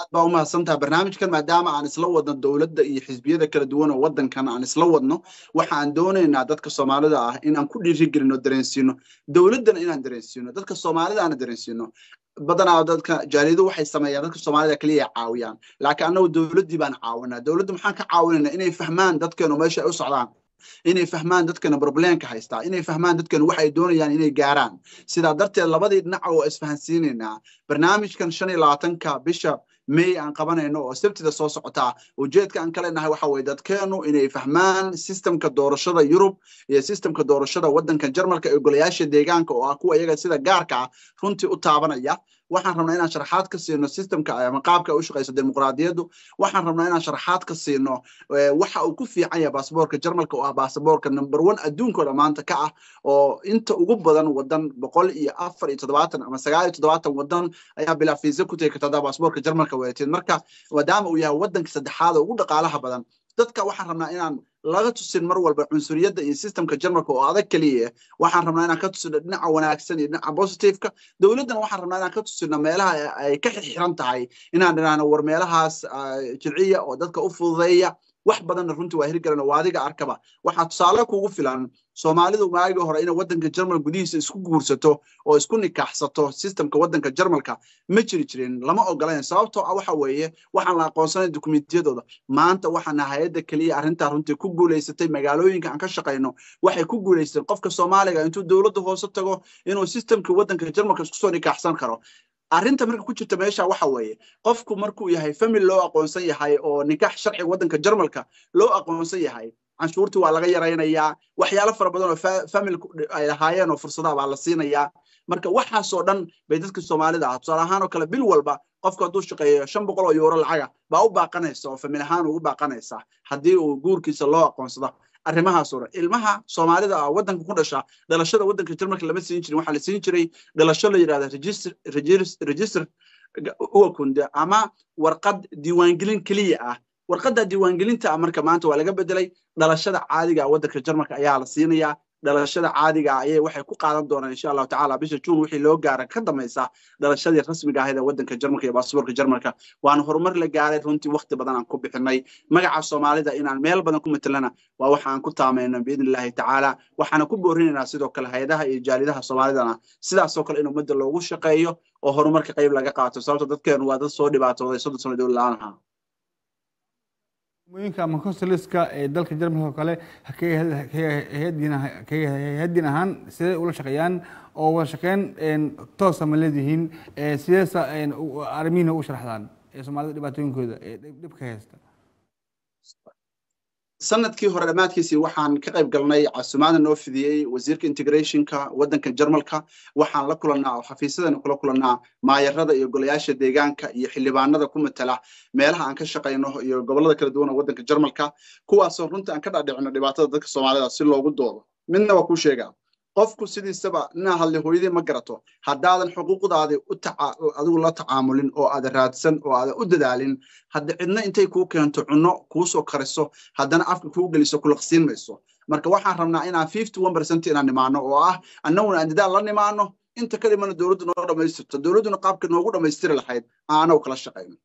aad baa umahadsantaha barnaamijkan maadaama aan isla wadno dowladda iyo xisbiyada kala duwan oo waddankan aan isla wadno waxa aan doonaynaa dadka soomaalida ah in aan ku dhiirigelino dareensiino dowladdana inaan dareensiino dadka soomaalida aana dareensiino badanaa dadka jaaridu waxay sameeyaan dadka soomaalida kaliya caawiyaan laakiin annagu dowladdii baan caawinaa dowladda maxaan ka caawinaynaa inay fahmaan dadkeenu meesha ay u socdaan inay fahmaan dadkana broblemka haystaa inay fahmaan dadkana waxa ay doonayaan inay gaaraan sidaa darteed labadii dhinac oo isfahansiinaynaa barnaamijkan shan iyo labaatanka bisha may aan qabanayno oo sabtida soo socotaa ujeedka aan ka leenahay waxa weye dadkeenu inay fahmaan sistemka doorashada yurub iyo sistemka doorashada waddanka jarmalka ee golayaasha deegaanka oo ah kuwa iyaga sida gaarka ah runtii u taabanaya waxaan rabnaa inaan sharaxaad ka siino sistemka ama eh, qaabka u shaqayso dimuqraadiyaddu waxaan rabnaa inaan sharaxaad ka siino eh, waxa uu ku fiican yahay baasaboorka jarmalka oo ah baasaboorka number one adduunkooda maanta ka ah oo inta ugu badan wadan boqol iyo afar iyo toddobaatan ama sagaal iyo toddobaatan wadan ayaa bilaa fiisa ku tegi karta haddaa baasaboorka jarmalka marka marka maadaama uu yahay wadanka saddexaad oo ugu dhaqaalaha badan dadka waxaan rabnaa inaan laga tusin mar walba cunsuriyadda iyo systemka jarmalka oo adag keliya waxaan rabnaa inaan ka tusino dhinaca wanaagsan iyo dhinaca positiveka dowladdana waxaan rabnaa inaan ka tusino meelaha ay ka xiran tahay inaan idhaahno war meelahaas jilciya oo dadka u fududeeya wax badanna runtii waa hirgalan oo adiga arkaba waxaa tusaale kuugu filan soomaalidu maagii hore inay waddanka jarmal gudihiisa isku guursato oo isku nikaaxsato sistemka waddanka jarmalka ma jiri jirin lama ogolayn sababtoo ah waxa weeye waxaan la aqoonsanayn dukumentiyadooda maanta waxaana hay-adda keliya arrintaa runtii ku guulaysatay magaalooyinka aan ka shaqayno waxay ku guuleysteen qofka soomaaliga intuu dowladda hoose tago inuu sistamkii waddanka jarmalka iskusoo nikaaxsan karo arrinta marka ku jirta meesha waxa weeye qofku markuu yahay famil loo aqoonsan yahay oo nikaax sharciga waddanka jarmalka loo aqoonsan yahay canshuurtii waa laga yaraynayaa waxyaalo fara badan oo famil ay oo fursadaha baa la siinayaa marka waxaasoo dhan bay dadka soomaalida ah tusaale ahaan oo kale bil walba qofku hadduu shaqeeyo shan boqol oo yuuro lacaga baa u baaqanaysa oo famil ahaan ugu baaqanaysa haddii uu guurkiisa loo aqoonsado arrimahaasoo dhan ilmaha soomaalida ah waddanka ku dhasha dhalashada waddanka jir marka lama siin jirin waxaa la siin jiray dhalasho la yidhahda register ama warqad diiwaangelin keliya ah warqada diiwaangelinta marka maanta waa laga bedelay dhalashada caadiga ah. waddanka jarmalka ayaa la siinayaa dhalashada caadiga ah ayay waxay ku qaadan doonaan insha allahu tacala bisha juun wixii loo gaara ka dambaysa dhalashadii rasmiga ahayd ee waddanka jarmalka iyo baasaboorka jarmalka waana horumar la gaaray runtii wakti badan aan ku bixinay magaca soomaalida inaan meel badan ku matelana waa waxa ku taamayno biidni illaahi tacaala waxaana ku boorinaynaa sidoo kale hay-adaha iyo jaalidaha soomaalidana sidaasoo kale in ummadda loogu shaqeeyo oo horumarka qayb laga qaato sababta dadkeenu waa dad soo dhibaatooday soddon sano la-aan ahaa mooyinka ama consulaska ee dalka jarmalka oo kale hayadiin ahaan sidee ula shaqeeyaan oo wada shaqeyn toosa ma leedihiin sideesa arimiina u sharaxdaan ee soomaalida dhibaatooyinkooda ee dhibka haysta sanadkii hore dhammaadkiisii waxaan ka qayb galnay casumaada noo fidiyey wasiirka integrationka waddanka jarmalka waxaan la kulannaa oo xafiisyadana kula kulannaa maayarada iyo golayaasha deegaanka iyo xildhibaanada ku matala meelaha aan ka shaqayno iyo gobollada kala duwan oo waddanka jarmalka kuwaasoo runta aan ka dhaadhicino dhibaatada dadka soomaalida si loogu doodo midna waa kuu sheegaa qofku sidiisaba inaa dhinaca hooyadii ma garato haddaadan xuquuqdaadi adigu la tacaamulin oo aada raadsan oo aada u dadaalin hadda cidna intay kuu keento cunno kuusoo kariso haddana afka kuu geliso kulaqsiin mayso marka waxaan rabnaa inaan fifty one percent inaan nimaano oo ah annaguna aan dadaal la nimaano inta ka dhimana dowladdu noo dhamaystirto dowladduna qaabka noogu dhammaystiri lahayd aanau kala shaqayno